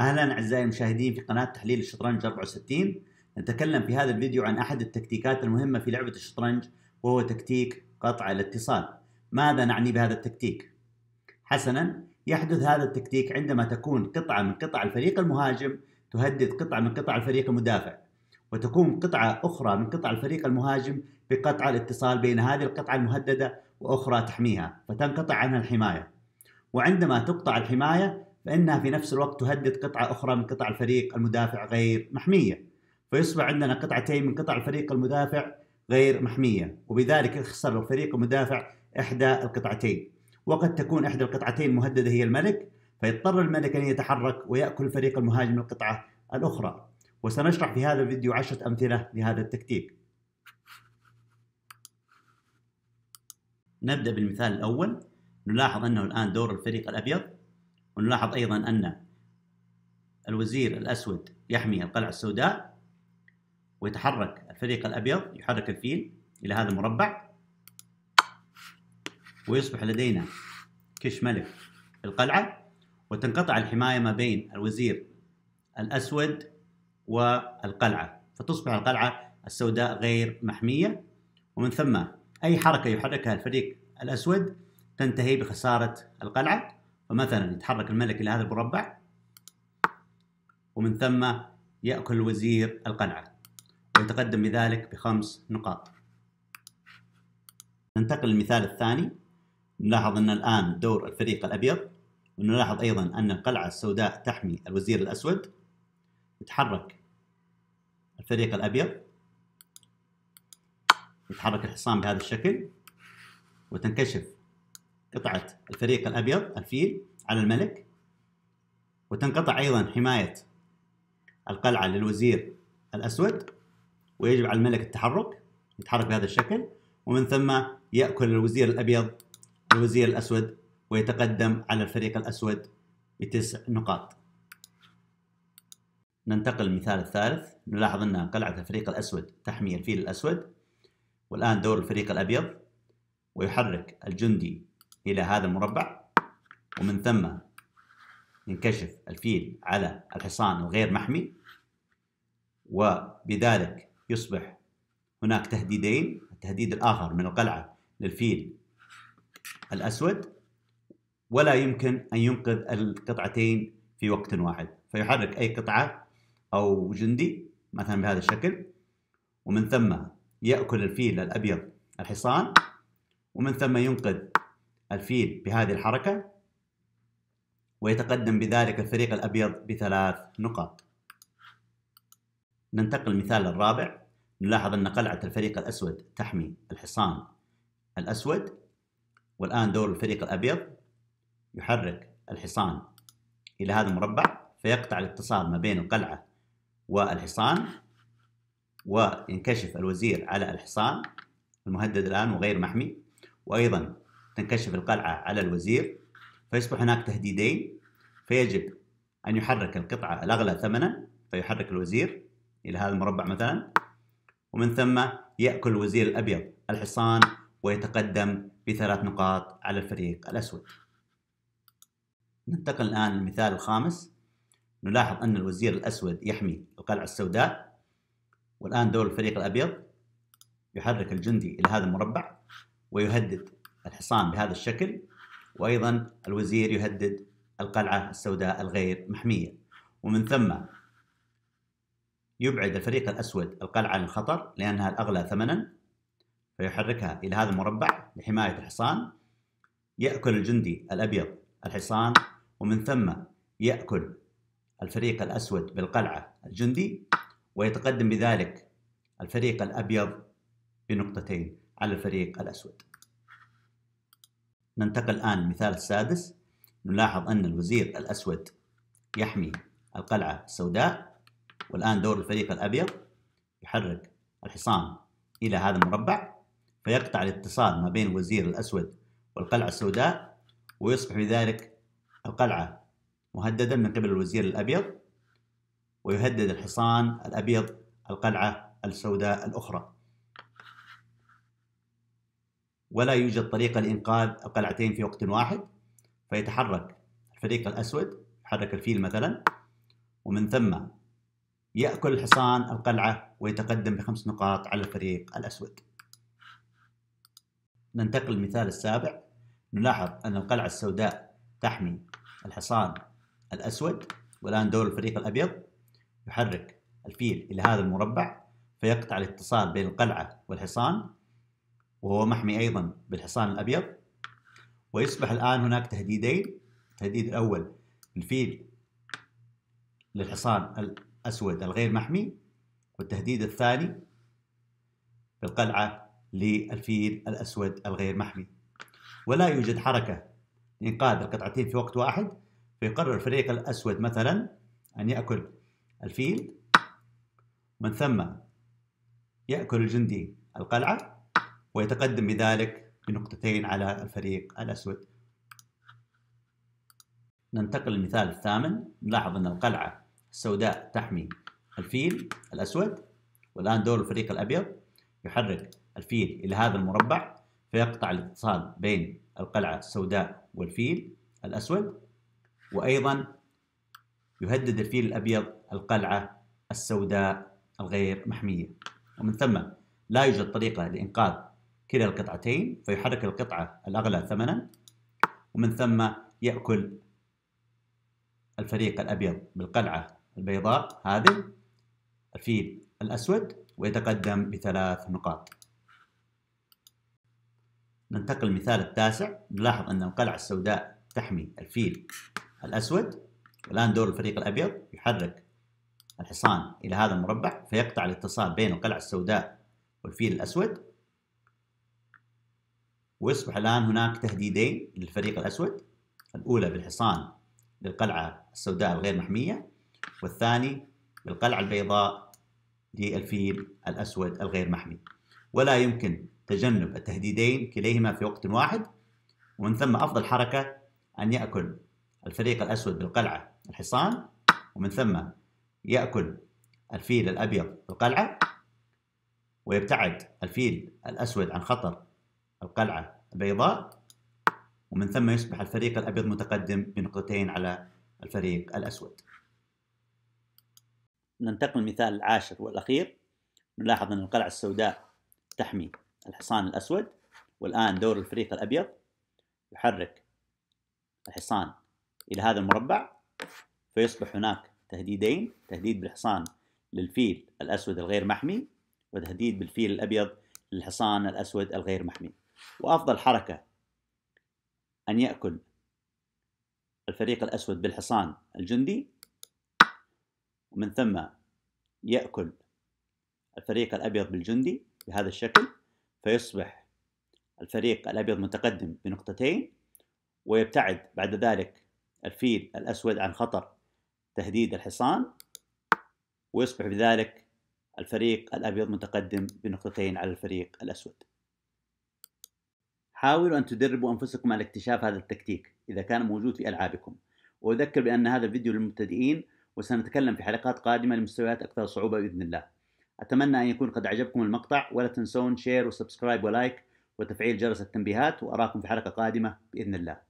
اهلا اعزائي المشاهدين في قناه تحليل الشطرنج 64 نتكلم في هذا الفيديو عن احد التكتيكات المهمه في لعبه الشطرنج وهو تكتيك قطع الاتصال. ماذا نعني بهذا التكتيك؟ حسنا يحدث هذا التكتيك عندما تكون قطعه من قطع الفريق المهاجم تهدد قطعه من قطع الفريق المدافع وتكون قطعه اخرى من قطع الفريق المهاجم بقطع الاتصال بين هذه القطعه المهدده واخرى تحميها فتنقطع عنها الحمايه. وعندما تقطع الحمايه فإنها في نفس الوقت تهدد قطعة أخرى من قطع الفريق المدافع غير محمية فيصبح عندنا قطعتين من قطع الفريق المدافع غير محمية وبذلك يخسر الفريق المدافع إحدى القطعتين وقد تكون إحدى القطعتين مهددة هي الملك فيضطر الملك أن يتحرك ويأكل الفريق المهاجم القطعة الأخرى وسنشرح في هذا الفيديو عشرة أمثلة لهذا التكتيك نبدأ بالمثال الأول نلاحظ أنه الآن دور الفريق الأبيض ونلاحظ أيضا أن الوزير الأسود يحمي القلعة السوداء ويتحرك الفريق الأبيض يحرك الفيل إلى هذا المربع ويصبح لدينا كش ملك القلعة وتنقطع الحماية ما بين الوزير الأسود والقلعة فتصبح القلعة السوداء غير محمية ومن ثم أي حركة يحركها الفريق الأسود تنتهي بخسارة القلعة فمثلا يتحرك الملك إلى هذا المربع ومن ثم يأكل الوزير القلعة ويتقدم بذلك بخمس نقاط ننتقل للمثال الثاني نلاحظ أن الآن دور الفريق الأبيض ونلاحظ أيضا أن القلعة السوداء تحمي الوزير الأسود يتحرك الفريق الأبيض يتحرك الحصان بهذا الشكل وتنكشف قطعة الفريق الأبيض الفيل على الملك وتنقطع أيضا حماية القلعة للوزير الأسود ويجب على الملك التحرك يتحرك بهذا الشكل ومن ثم يأكل الوزير الأبيض الوزير الأسود ويتقدم على الفريق الأسود بتسع نقاط ننتقل للمثال الثالث نلاحظ أن قلعة الفريق الأسود تحمي الفيل الأسود والآن دور الفريق الأبيض ويحرك الجندي إلى هذا المربع ومن ثم ينكشف الفيل على الحصان الغير محمي وبذلك يصبح هناك تهديدين التهديد الآخر من القلعة للفيل الأسود ولا يمكن أن ينقذ القطعتين في وقت واحد فيحرك أي قطعة أو جندي مثلا بهذا الشكل ومن ثم يأكل الفيل الأبيض الحصان ومن ثم ينقذ الفيل بهذه الحركة ويتقدم بذلك الفريق الأبيض بثلاث نقاط ننتقل المثال الرابع نلاحظ أن قلعة الفريق الأسود تحمي الحصان الأسود والآن دور الفريق الأبيض يحرك الحصان إلى هذا المربع فيقطع الاتصال ما بين القلعة والحصان وينكشف الوزير على الحصان المهدد الآن وغير محمي وأيضا تنكشف القلعة على الوزير فيصبح هناك تهديدين فيجب أن يحرك القطعة الأغلى ثمنا فيحرك الوزير إلى هذا المربع مثلا ومن ثم يأكل الوزير الأبيض الحصان ويتقدم بثلاث نقاط على الفريق الأسود ننتقل الآن للمثال الخامس نلاحظ أن الوزير الأسود يحمي القلعة السوداء والآن دور الفريق الأبيض يحرك الجندي إلى هذا المربع ويهدد الحصان بهذا الشكل وأيضا الوزير يهدد القلعة السوداء الغير محمية ومن ثم يبعد الفريق الأسود القلعة عن الخطر لأنها الأغلى ثمنا فيحركها إلى هذا المربع لحماية الحصان يأكل الجندي الأبيض الحصان ومن ثم يأكل الفريق الأسود بالقلعة الجندي ويتقدم بذلك الفريق الأبيض بنقطتين على الفريق الأسود ننتقل الآن للمثال السادس نلاحظ أن الوزير الأسود يحمي القلعة السوداء والآن دور الفريق الأبيض يحرك الحصان إلى هذا المربع فيقطع الاتصال ما بين الوزير الأسود والقلعة السوداء ويصبح بذلك القلعة مهددة من قبل الوزير الأبيض ويهدد الحصان الأبيض القلعة السوداء الأخرى ولا يوجد طريقة لإنقاذ القلعتين في وقت واحد فيتحرك الفريق الأسود يحرك الفيل مثلا ومن ثم يأكل الحصان القلعة ويتقدم بخمس نقاط على الفريق الأسود ننتقل للمثال السابع نلاحظ أن القلعة السوداء تحمي الحصان الأسود والآن دور الفريق الأبيض يحرك الفيل إلى هذا المربع فيقطع الاتصال بين القلعة والحصان وهو محمي أيضا بالحصان الأبيض ويصبح الآن هناك تهديدين التهديد الأول الفيل للحصان الأسود الغير محمي والتهديد الثاني بالقلعة للفيل الأسود الغير محمي ولا يوجد حركة لإنقاذ القطعتين في وقت واحد فيقرر الفريق الأسود مثلا أن يأكل الفيل ومن ثم يأكل الجندي القلعة ويتقدم بذلك بنقطتين على الفريق الأسود ننتقل للمثال الثامن نلاحظ أن القلعة السوداء تحمي الفيل الأسود والآن دور الفريق الأبيض يحرك الفيل إلى هذا المربع فيقطع الاتصال بين القلعة السوداء والفيل الأسود وأيضا يهدد الفيل الأبيض القلعة السوداء الغير محمية ومن ثم لا يوجد طريقة لإنقاذ كلا القطعتين فيحرك القطعة الأغلى ثمنا ومن ثم يأكل الفريق الأبيض بالقلعة البيضاء هذه الفيل الأسود ويتقدم بثلاث نقاط ننتقل للمثال التاسع نلاحظ أن القلعة السوداء تحمي الفيل الأسود والآن دور الفريق الأبيض يحرك الحصان إلى هذا المربع فيقطع الاتصال بين القلعة السوداء والفيل الأسود ويصبح الآن هناك تهديدين للفريق الأسود الأولى بالحصان للقلعة السوداء الغير محمية والثاني بالقلعة البيضاء للفيل الأسود الغير محمي ولا يمكن تجنب التهديدين كليهما في وقت واحد ومن ثم أفضل حركة أن يأكل الفريق الأسود بالقلعة الحصان ومن ثم يأكل الفيل الأبيض بالقلعة ويبتعد الفيل الأسود عن خطر القلعة البيضاء ومن ثم يصبح الفريق الأبيض متقدم بنقطتين على الفريق الأسود ننتقل للمثال العاشر والأخير نلاحظ أن القلعة السوداء تحمي الحصان الأسود والآن دور الفريق الأبيض يحرك الحصان إلى هذا المربع فيصبح هناك تهديدين تهديد بالحصان للفيل الأسود الغير محمي وتهديد بالفيل الأبيض للحصان الأسود الغير محمي وأفضل حركة أن يأكل الفريق الأسود بالحصان الجندي ومن ثم يأكل الفريق الأبيض بالجندي بهذا الشكل فيصبح الفريق الأبيض متقدم بنقطتين ويبتعد بعد ذلك الفيل الأسود عن خطر تهديد الحصان ويصبح بذلك الفريق الأبيض متقدم بنقطتين على الفريق الأسود حاولوا أن تدربوا أنفسكم على اكتشاف هذا التكتيك إذا كان موجود في ألعابكم وأذكر بأن هذا الفيديو للمبتدئين وسنتكلم في حلقات قادمة لمستويات أكثر صعوبة بإذن الله أتمنى أن يكون قد عجبكم المقطع ولا تنسون شير وسبسكرايب ولايك وتفعيل جرس التنبيهات وأراكم في حلقة قادمة بإذن الله